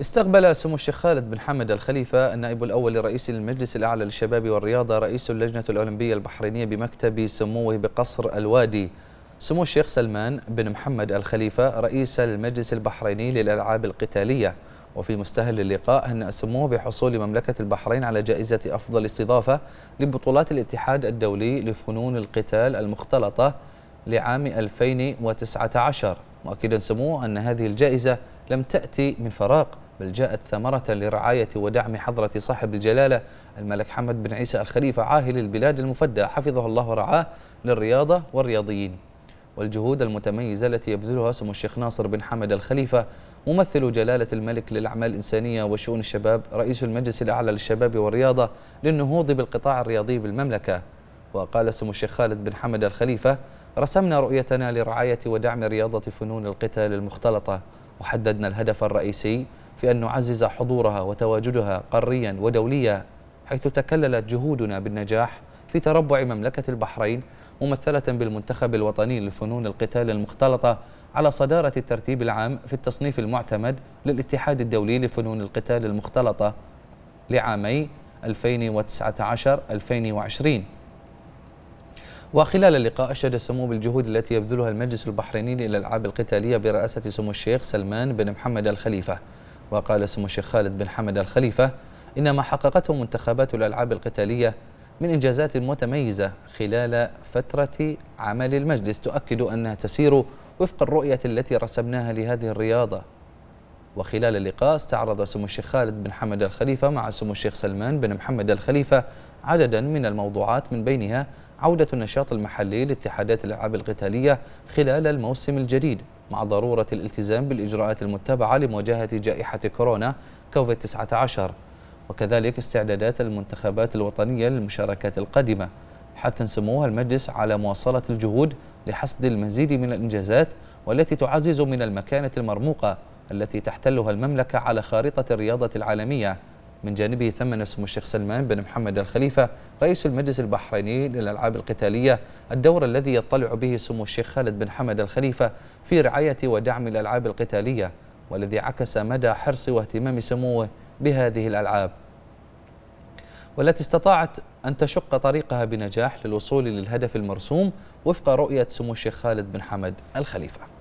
استقبل سمو الشيخ خالد بن حمد الخليفة النائب الأول لرئيس المجلس الأعلى للشباب والرياضة رئيس اللجنة الأولمبية البحرينية بمكتب سموه بقصر الوادي سمو الشيخ سلمان بن محمد الخليفة رئيس المجلس البحريني للألعاب القتالية وفي مستهل اللقاء هنأ سموه بحصول مملكة البحرين على جائزة أفضل استضافة لبطولات الاتحاد الدولي لفنون القتال المختلطة لعام 2019 مؤكدا سموه أن هذه الجائزة لم تأتي من فراغ بل جاءت ثمرة لرعاية ودعم حضرة صاحب الجلالة الملك حمد بن عيسى الخليفة عاهل البلاد المفدى حفظه الله ورعاه للرياضة والرياضيين والجهود المتميزة التي يبذلها سمو الشيخ ناصر بن حمد الخليفة ممثل جلالة الملك للأعمال الإنسانية وشؤون الشباب رئيس المجلس الأعلى للشباب والرياضة للنهوض بالقطاع الرياضي بالمملكة وقال سمو الشيخ خالد بن حمد الخليفة رسمنا رؤيتنا لرعاية ودعم رياضة فنون القتال المختلطة وحددنا الهدف الرئيسي في أن نعزز حضورها وتواجدها قريا ودوليا حيث تكللت جهودنا بالنجاح في تربع مملكة البحرين ممثلة بالمنتخب الوطني لفنون القتال المختلطة على صدارة الترتيب العام في التصنيف المعتمد للاتحاد الدولي لفنون القتال المختلطة لعامي 2019-2020 وخلال اللقاء أشاد سمو بالجهود التي يبذلها المجلس البحريني للألعاب القتالية برئاسة سمو الشيخ سلمان بن محمد الخليفة وقال سمو الشيخ خالد بن حمد الخليفة إن ما حققته منتخبات الألعاب القتالية من إنجازات متميزة خلال فترة عمل المجلس تؤكد أنها تسير وفق الرؤية التي رسمناها لهذه الرياضة وخلال اللقاء استعرض سمو الشيخ خالد بن حمد الخليفة مع سمو الشيخ سلمان بن محمد الخليفة عددا من الموضوعات من بينها عودة النشاط المحلي لاتحادات الألعاب القتالية خلال الموسم الجديد مع ضرورة الالتزام بالإجراءات المتبعة لمواجهة جائحة كورونا كوفيد-19 وكذلك استعدادات المنتخبات الوطنية للمشاركات القادمة حث سموها المجلس على مواصلة الجهود لحصد المزيد من الإنجازات والتي تعزز من المكانة المرموقة التي تحتلها المملكة على خارطة الرياضة العالمية من جانبه ثمن اسم الشيخ سلمان بن محمد الخليفة رئيس المجلس البحريني للألعاب القتالية الدور الذي يطلع به سمو الشيخ خالد بن حمد الخليفة في رعاية ودعم الألعاب القتالية والذي عكس مدى حرص واهتمام سموه بهذه الألعاب والتي استطاعت أن تشق طريقها بنجاح للوصول للهدف المرسوم وفق رؤية سمو الشيخ خالد بن حمد الخليفة